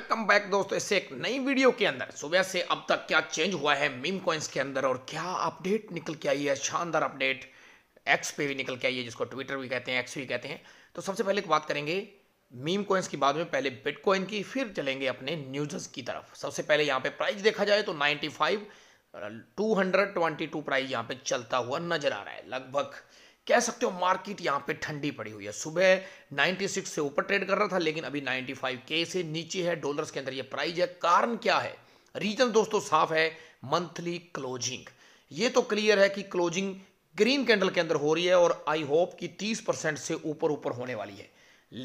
welcome back दोस्तों ऐसे एक नई वीडियो के अंदर सुबह से अब तक क्या चेंज हुआ है मीम कॉइंस के अंदर और क्या अपडेट निकल के आई है शानदार अपडेट एक्स पे भी निकल के आई है जिसको ट्विटर भी कहते हैं एक्स भी कहते हैं तो सबसे पहले एक बात करेंगे मीम कॉइंस की बाद में पहले बिटकॉइन की फिर चलेंगे अपने न्यूजेस की तरफ सबसे पहले यहाँ पे प्राइस देखा जाए तो नाइन्टी फाइव प्राइस यहाँ पे चलता हुआ नजर आ रहा है लगभग कह सकते हो मार्केट यहां पे ठंडी पड़ी हुई है सुबह 96 से ऊपर ट्रेड कर रहा था लेकिन अभी 95 के से नीचे है डॉलर्स के अंदर ये प्राइस है कारण क्या है रीजन दोस्तों साफ है मंथली क्लोजिंग ये तो क्लियर है कि क्लोजिंग ग्रीन कैंडल के अंदर हो रही है और आई होप कि 30 परसेंट से ऊपर ऊपर होने वाली है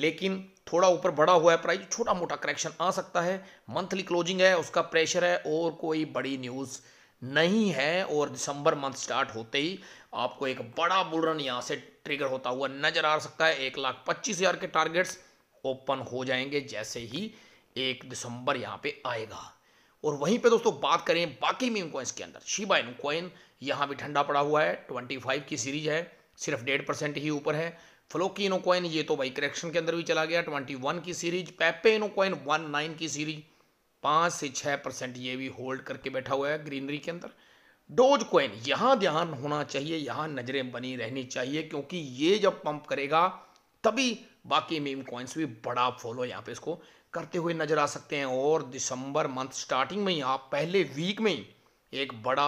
लेकिन थोड़ा ऊपर बढ़ा हुआ है प्राइस छोटा मोटा करेक्शन आ सकता है मंथली क्लोजिंग है उसका प्रेशर है और कोई बड़ी न्यूज़ नहीं है और दिसंबर मंथ स्टार्ट होते ही आपको एक बड़ा बुलरन यहाँ से ट्रिगर होता हुआ नजर आ सकता है एक लाख पच्चीस हज़ार के टारगेट्स ओपन हो जाएंगे जैसे ही एक दिसंबर यहाँ पे आएगा और वहीं पे दोस्तों बात करें बाकी मीम कॉइन्स के अंदर शिबा इन कॉइन यहाँ भी ठंडा पड़ा हुआ है ट्वेंटी फाइव की सीरीज है सिर्फ डेढ़ परसेंट ही ऊपर है फ्लोकी इनो कॉइन ये तो भाई करेक्शन के अंदर भी चला गया ट्वेंटी वन की सीरीज पैपे इनो कॉइन वन नाइन की सीरीज पाँच से छः परसेंट ये भी होल्ड करके बैठा हुआ है ग्रीनरी के अंदर डोज कोइन यहाँ ध्यान होना चाहिए यहाँ नज़रें बनी रहनी चाहिए क्योंकि ये जब पंप करेगा तभी बाकी मीम कॉइन्स भी बड़ा फॉलो यहाँ पे इसको करते हुए नज़र आ सकते हैं और दिसंबर मंथ स्टार्टिंग में ही आप पहले वीक में ही एक बड़ा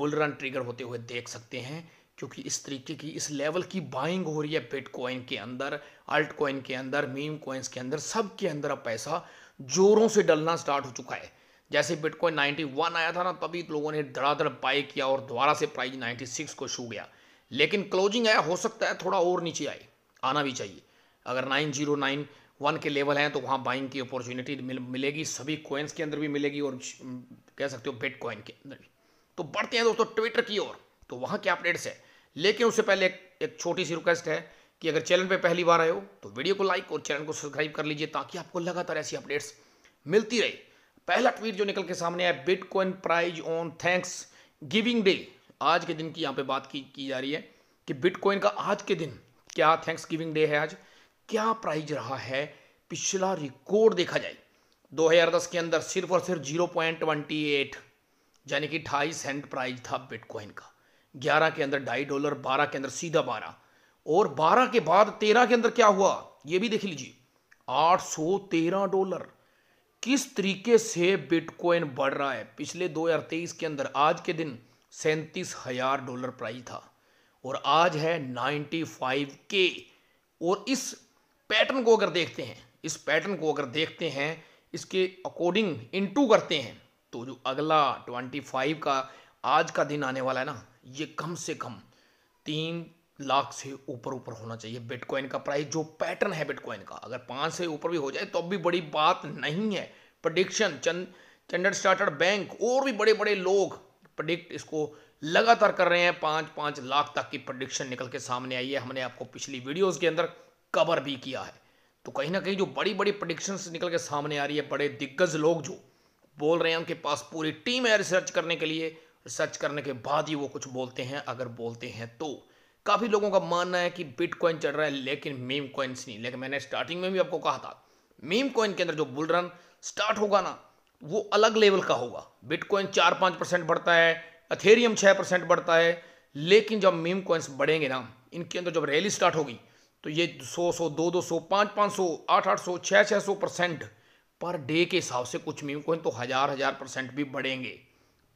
बुल रन ट्रिगर होते हुए देख सकते हैं क्योंकि इस तरीके की इस लेवल की बाइंग हो रही है बिटकॉइन के अंदर अल्ट कॉइन के अंदर मीम कॉइन्स के अंदर सब के अंदर अब पैसा जोरों से डलना स्टार्ट हो चुका है जैसे बिटकॉइन वन आया था ना तभी लोगों ने धड़ाधड़ बाय किया और दोबारा से प्राइस सिक्स को छू गया लेकिन क्लोजिंग आया हो सकता है थोड़ा और नीचे आए आना भी चाहिए अगर नाइन नाइन जीरो वन के लेवल हैं तो वहाँ बाइंग की अपॉर्चुनिटी मिल, मिलेगी सभी कोइंस के अंदर भी मिलेगी और कह सकते हो बिटकॉइन के अंदर भी तो बढ़ते हैं दोस्तों ट्विटर की ओर तो वहाँ क्या अपडेट्स है लेकिन उससे पहले एक छोटी सी रिक्वेस्ट है कि अगर चैनल पे पहली बार आए हो तो वीडियो को लाइक और चैनल को सब्सक्राइब कर लीजिए ताकि आपको लगातार ऐसी अपडेट्स मिलती रहे पहला ट्वीट जो निकल के सामने आया bitcoin price on Thanksgiving day आज के दिन की यहाँ पे बात की, की जा रही है कि बिटकॉइन का आज के दिन क्या थैंक्स गिविंग डे है आज क्या प्राइज रहा है पिछला रिकॉर्ड देखा जाए 2010 के अंदर सिर्फ और सिर्फ जीरो यानी कि ढाई सेंट प्राइज था बिटकॉइन का 11 के अंदर ढाई डॉलर 12 के अंदर सीधा 12 और 12 के बाद 13 के अंदर क्या हुआ ये भी देख लीजिए 813 डॉलर किस तरीके से बिटकॉइन बढ़ रहा है पिछले दो हज़ार तेईस के अंदर आज के दिन सैंतीस हजार डॉलर प्राइस था और आज है नाइन्टी फाइव के और इस पैटर्न को अगर देखते हैं इस पैटर्न को अगर देखते हैं इसके अकॉर्डिंग इनटू करते हैं तो जो अगला ट्वेंटी फाइव का आज का दिन आने वाला है ना ये कम से कम तीन लाख से ऊपर ऊपर होना चाहिए बिटकॉइन का प्राइस जो पैटर्न है बिटकॉइन का अगर पाँच से ऊपर भी हो जाए तो अब भी बड़ी बात नहीं है प्रडिक्शन चंद चंडर स्टार्टर बैंक और भी बड़े बड़े लोग प्रडिक्ट इसको लगातार कर रहे हैं पाँच पाँच लाख तक की प्रडिक्शन निकल के सामने आई है हमने आपको पिछली वीडियोस के अंदर कवर भी किया है तो कहीं ना कहीं जो बड़ी बड़ी प्रडिक्शंस निकल के सामने आ रही है बड़े दिग्गज लोग जो बोल रहे हैं उनके पास पूरी टीम है रिसर्च करने के लिए रिसर्च करने के बाद ही वो कुछ बोलते हैं अगर बोलते हैं तो काफ़ी लोगों का मानना है कि बिटकॉइन चढ़ रहा है लेकिन मीम कॉइन्स नहीं लेकिन मैंने स्टार्टिंग में भी आपको कहा था मीम कॉइन के अंदर जो बुल रन स्टार्ट होगा ना वो अलग लेवल का होगा बिटकॉइन चार पाँच परसेंट बढ़ता है अथेरियम छः परसेंट बढ़ता है लेकिन जब मीम कॉइन्स बढ़ेंगे ना इनके अंदर जब रैली स्टार्ट होगी तो ये सौ सौ दो दो सौ पाँच पाँच सौ आठ आठ सौ छः छः सौ परसेंट पर डे के हिसाब से कुछ मीम कॉइन तो हज़ार हज़ार परसेंट भी बढ़ेंगे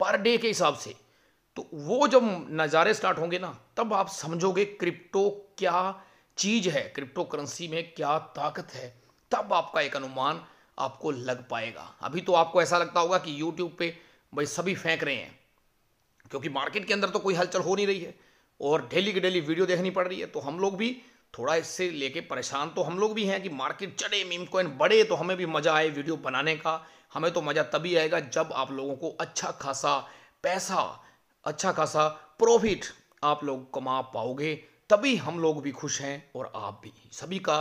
पर डे के हिसाब से तो वो जब नज़ारे स्टार्ट होंगे ना तब आप समझोगे क्रिप्टो क्या चीज़ है क्रिप्टो करेंसी में क्या ताकत है तब आपका एक अनुमान आपको लग पाएगा अभी तो आपको ऐसा लगता होगा कि यूट्यूब पे भाई सभी फेंक रहे हैं क्योंकि मार्केट के अंदर तो कोई हलचल हो नहीं रही है और डेली की डेली वीडियो देखनी पड़ रही है तो हम लोग भी थोड़ा इससे लेके परेशान तो हम लोग भी हैं कि मार्केट चढ़े मीम कॉइन बढ़े तो हमें भी मज़ा आए वीडियो बनाने का हमें तो मज़ा तभी आएगा जब आप लोगों को अच्छा खासा पैसा अच्छा खासा प्रॉफिट आप लोग कमा पाओगे तभी हम लोग भी खुश हैं और आप भी सभी का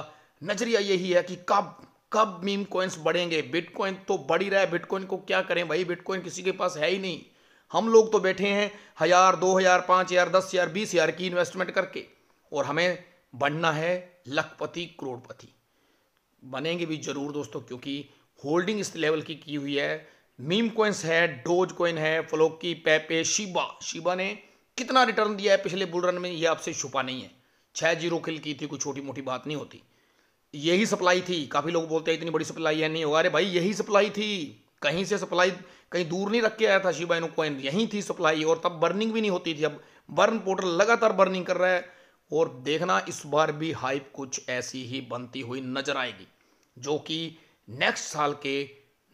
नज़रिया यही है कि कब कब मीम कॉइन्स बढ़ेंगे बिटकॉइन तो बढ़ ही रहा है बिटकॉइन को क्या करें भाई बिटकॉइन किसी के पास है ही नहीं हम लोग तो बैठे हैं हज़ार दो हज़ार पाँच हज़ार दस हज़ार बीस हज़ार की इन्वेस्टमेंट करके और हमें बनना है लखपति करोड़पति बनेंगे भी ज़रूर दोस्तों क्योंकि होल्डिंग इस लेवल की की हुई है मीम कोइंस है डोज कोइन है फ्लोकी पैपे शिबा शिबा ने कितना रिटर्न दिया है पिछले बुल रन में ये आपसे छुपा नहीं है छः जीरो किल की थी कोई छोटी मोटी बात नहीं होती यही सप्लाई थी काफ़ी लोग बोलते हैं इतनी बड़ी सप्लाई है नहीं होगा अरे भाई यही सप्लाई थी कहीं से सप्लाई कहीं दूर नहीं रख के आया था शिबा इनू कोइन यहीं थी सप्लाई और तब बर्निंग भी नहीं होती थी अब बर्न पोर्टल लगातार बर्निंग कर रहा है और देखना इस बार भी हाइप कुछ ऐसी ही बनती हुई नजर आएगी जो कि नेक्स्ट साल के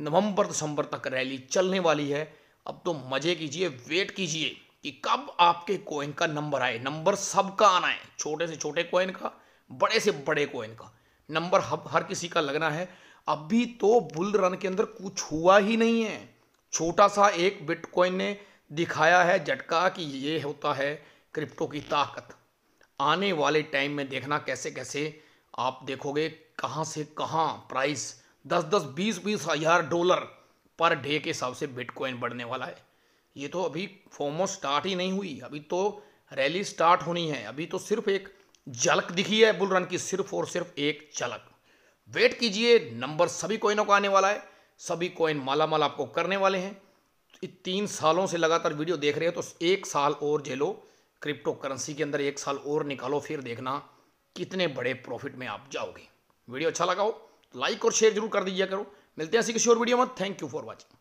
नवंबर दिसंबर तक रैली चलने वाली है अब तो मज़े कीजिए वेट कीजिए कि कब आपके कोइन का नंबर आए नंबर सबका आना है छोटे से छोटे कोइन का बड़े से बड़े कोइन का नंबर हर किसी का लगना है अभी तो बुल रन के अंदर कुछ हुआ ही नहीं है छोटा सा एक बिटकॉइन ने दिखाया है झटका कि ये होता है क्रिप्टो की ताकत आने वाले टाइम में देखना कैसे कैसे आप देखोगे कहाँ से कहाँ प्राइस दस दस बीस बीस हजार डॉलर पर डे के हिसाब से बिटकॉइन बढ़ने वाला है ये तो अभी फोमो स्टार्ट ही नहीं हुई अभी तो रैली स्टार्ट होनी है अभी तो सिर्फ एक झलक दिखी है बुल रन की सिर्फ और सिर्फ एक झलक वेट कीजिए नंबर सभी कॉइनों का आने वाला है सभी कॉइन माला माल आपको करने वाले हैं तीन सालों से लगातार वीडियो देख रहे हो तो एक साल और झेलो क्रिप्टो करेंसी के अंदर एक साल और निकालो फिर देखना कितने बड़े प्रॉफिट में आप जाओगे वीडियो अच्छा लगाओ लाइक और शेयर जरूर कर दीजिए करो मिलते हैं ऐसी किसी और वीडियो में थैंक यू फॉर वॉचिंग